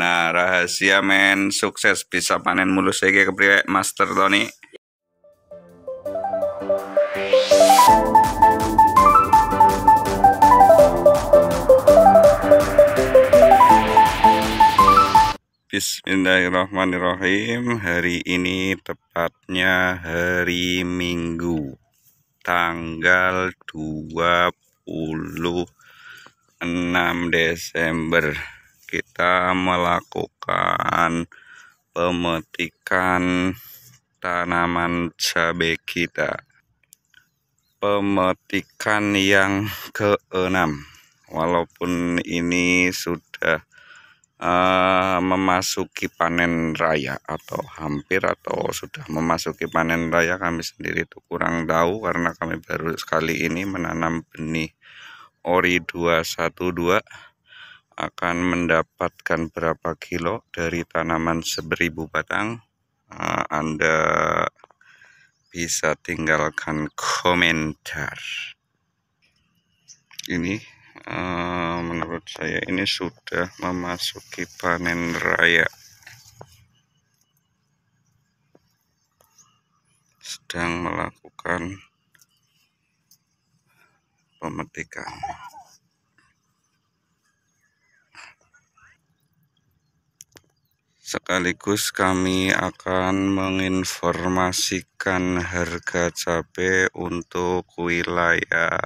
Nah, rahasia men sukses bisa panen mulus ya pria Master Tony. Bismillahirrahmanirrahim. Hari ini tepatnya hari Minggu tanggal 26 Desember kita melakukan pemetikan tanaman cabai kita pemetikan yang keenam walaupun ini sudah uh, memasuki panen raya atau hampir atau sudah memasuki panen raya kami sendiri itu kurang tahu karena kami baru sekali ini menanam benih ori 212 akan mendapatkan berapa kilo dari tanaman seberibu batang uh, Anda bisa tinggalkan komentar ini uh, menurut saya ini sudah memasuki panen raya sedang melakukan pemetikan sekaligus kami akan menginformasikan harga cabai untuk wilayah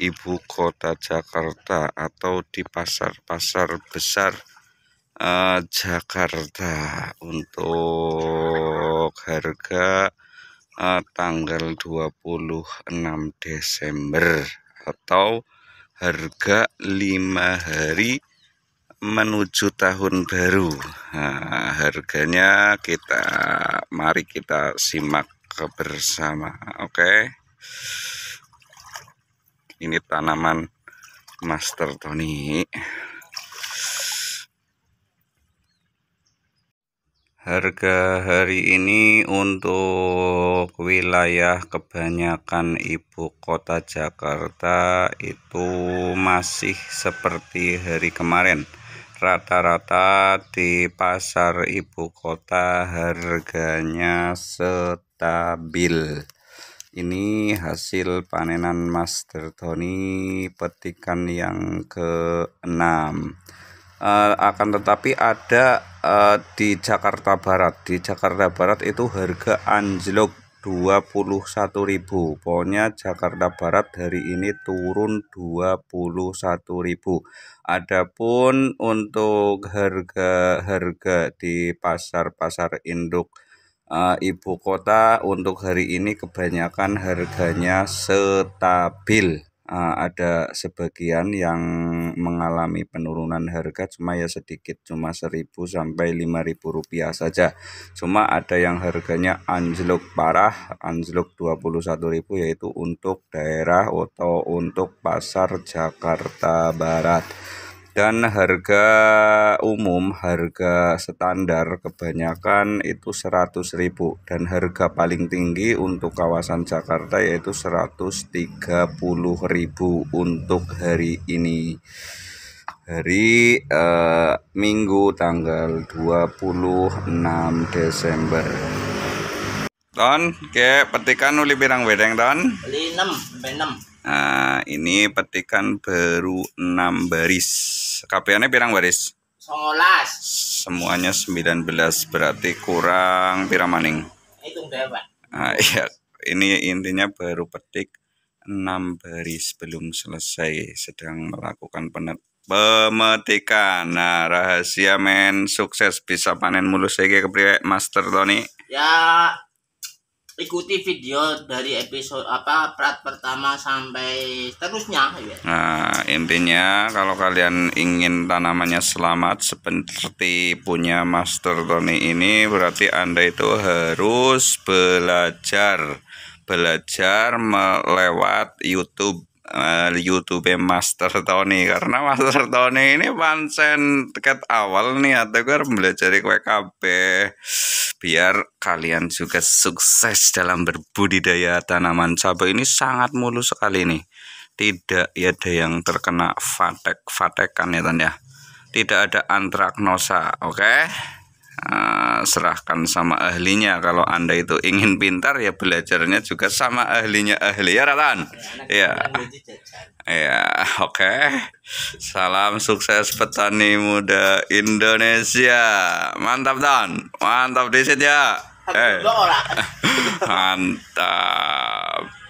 ibu kota Jakarta atau di pasar-pasar besar eh, Jakarta untuk harga eh, tanggal 26 Desember atau harga lima hari menuju tahun baru nah, harganya kita mari kita simak bersama oke okay? ini tanaman master Tony harga hari ini untuk wilayah kebanyakan ibu kota Jakarta itu masih seperti hari kemarin rata-rata di pasar ibu kota harganya stabil ini hasil panenan Master Tony petikan yang keenam uh, akan tetapi ada uh, di Jakarta Barat di Jakarta Barat itu harga anjlok 21.000 pokoknya Jakarta Barat hari ini turun 21.000 adapun untuk harga-harga di pasar-pasar induk uh, ibu kota untuk hari ini kebanyakan harganya stabil Eh, ada sebagian yang mengalami penurunan harga cuma ya sedikit, cuma 1000 sampai 5000 rupiah saja. Cuma ada yang harganya anjlok parah, anjlok 21000 yaitu untuk daerah atau untuk pasar Jakarta Barat dan harga umum harga standar kebanyakan itu 100.000 dan harga paling tinggi untuk kawasan Jakarta yaitu 130.000 untuk hari ini hari eh, Minggu tanggal 26 Desember Don, ke petikan uli birang wedeng Don? Uli 6, 6. Nah, ini petikan baru 6 baris. KPN-nya pirang baris? 11. Semuanya 19 berarti kurang pirang maning? Nah, iya, ini intinya baru petik 6 baris belum selesai sedang melakukan penet pemetikan. Nah, rahasia men sukses bisa panen mulus saya kepriwe Master Tony? Ya, ikuti video dari episode apa prat pertama sampai terusnya ya. nah intinya kalau kalian ingin tanamannya selamat seperti punya Master Tony ini berarti anda itu harus belajar belajar melewat YouTube uh, YouTube ya, Master Tony karena Master Tony ini pansen tiket awal nih atau gue belajar WKB biar kalian juga sukses dalam berbudidaya tanaman cabai ini sangat mulus sekali nih tidak ya, ada yang terkena fatek fatekan ya tanya tidak ada antraknosa oke okay? Ah, serahkan sama ahlinya kalau anda itu ingin pintar ya belajarnya juga sama ahlinya ahli ya Ratan ya ya. ya oke salam sukses petani muda Indonesia mantap don mantap disit ya eh. mantap